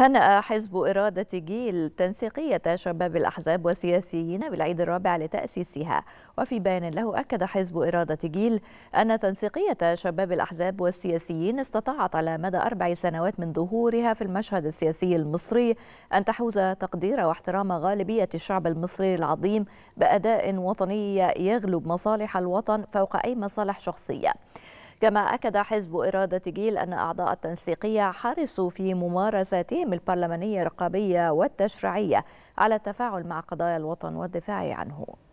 هنأ حزب إرادة جيل تنسيقية شباب الأحزاب والسياسيين بالعيد الرابع لتأسيسها وفي بيان له أكد حزب إرادة جيل أن تنسيقية شباب الأحزاب والسياسيين استطاعت على مدى أربع سنوات من ظهورها في المشهد السياسي المصري أن تحوز تقدير واحترام غالبية الشعب المصري العظيم بأداء وطني يغلب مصالح الوطن فوق أي مصالح شخصية كما أكد حزب إرادة جيل أن أعضاء التنسيقية حرصوا في ممارساتهم البرلمانية الرقابية والتشريعية على التفاعل مع قضايا الوطن والدفاع عنه